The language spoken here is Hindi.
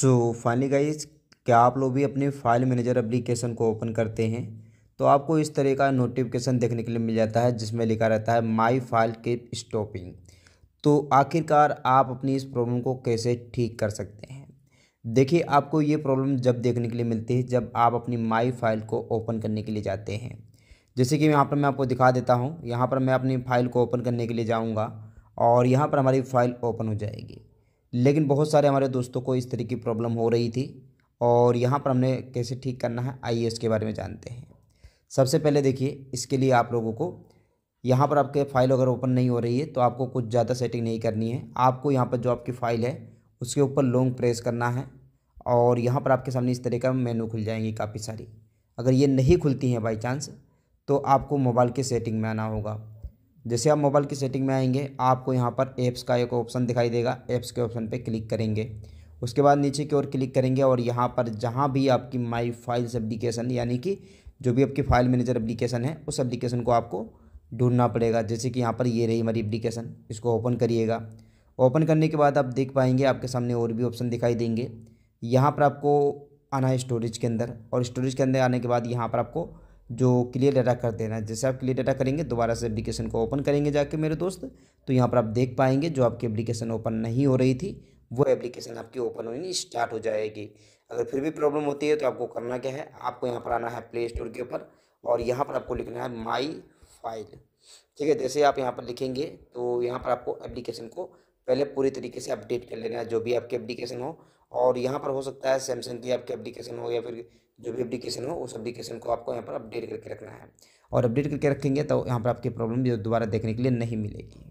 सो फाइनली गाइज क्या आप लोग भी अपने फाइल मैनेजर एप्लीकेशन को ओपन करते हैं तो आपको इस तरह का नोटिफिकेशन देखने के लिए मिल जाता है जिसमें लिखा रहता है माई फाइल कीप स्टॉपिंग तो आखिरकार आप अपनी इस प्रॉब्लम को कैसे ठीक कर सकते हैं देखिए आपको ये प्रॉब्लम जब देखने के लिए मिलती है जब आप अपनी माई फाइल को ओपन करने के लिए जाते हैं जैसे कि यहाँ पर मैं आपको दिखा देता हूँ यहाँ पर मैं अपनी फाइल को ओपन करने के लिए जाऊँगा और यहाँ पर हमारी फाइल ओपन हो जाएगी लेकिन बहुत सारे हमारे दोस्तों को इस तरह की प्रॉब्लम हो रही थी और यहाँ पर हमने कैसे ठीक करना है आइए इसके बारे में जानते हैं सबसे पहले देखिए इसके लिए आप लोगों को यहाँ पर आपके फाइल अगर ओपन नहीं हो रही है तो आपको कुछ ज़्यादा सेटिंग नहीं करनी है आपको यहाँ पर जो आपकी फ़ाइल है उसके ऊपर लॉन्ग प्रेस करना है और यहाँ पर आपके सामने इस तरह का मेनू खुल जाएंगी काफ़ी सारी अगर ये नहीं खुलती हैं बाई चांस तो आपको मोबाइल के सेटिंग में आना होगा जैसे आप मोबाइल की सेटिंग में आएंगे आपको यहाँ पर ऐप्स का एक ऑप्शन दिखाई देगा ऐप्स के ऑप्शन पे क्लिक करेंगे उसके बाद नीचे की ओर क्लिक करेंगे और यहाँ पर जहाँ भी आपकी माई फाइल्स एप्लीकेशन यानी कि जो भी आपकी फाइल मैनेजर एप्लीकेशन है उस एप्लीकेशन को आपको ढूंढना पड़ेगा जैसे कि यहाँ पर ये रही हमारी एप्लीकेशन इसको ओपन करिएगा ओपन करने के बाद आप देख पाएंगे आपके सामने और भी ऑप्शन दिखाई देंगे यहाँ पर आपको आना है स्टोरेज के अंदर और स्टोरेज के अंदर आने के बाद यहाँ पर आपको जो क्लियर डाटा कर देना है जैसे आप क्लियर डाटा करेंगे दोबारा से एप्लीकेशन को ओपन करेंगे जाके मेरे दोस्त तो यहाँ पर आप देख पाएंगे जो आपकी एप्लीकेशन ओपन नहीं हो रही थी वो एप्लीकेशन आपकी ओपन होनी स्टार्ट हो जाएगी अगर फिर भी प्रॉब्लम होती है तो आपको करना क्या है आपको यहाँ पर आना है प्ले स्टोर के ऊपर और यहाँ पर आपको लिखना है माई फाइल ठीक है जैसे आप यहाँ पर लिखेंगे तो यहाँ पर आपको एप्लीकेशन को पहले पूरी तरीके से अपडेट कर लेना है जो भी आपकी एप्लीकेशन हो और यहाँ पर हो सकता है सैमसंग की आपकी एप्लीकेशन हो या फिर जो भी एप्लीकेशन हो उस एप्लीकेशन को आपको यहाँ पर अपडेट करके रखना है और अपडेट करके रखेंगे तो यहाँ पर आपकी प्रॉब्लम भी दोबारा देखने के लिए नहीं मिलेगी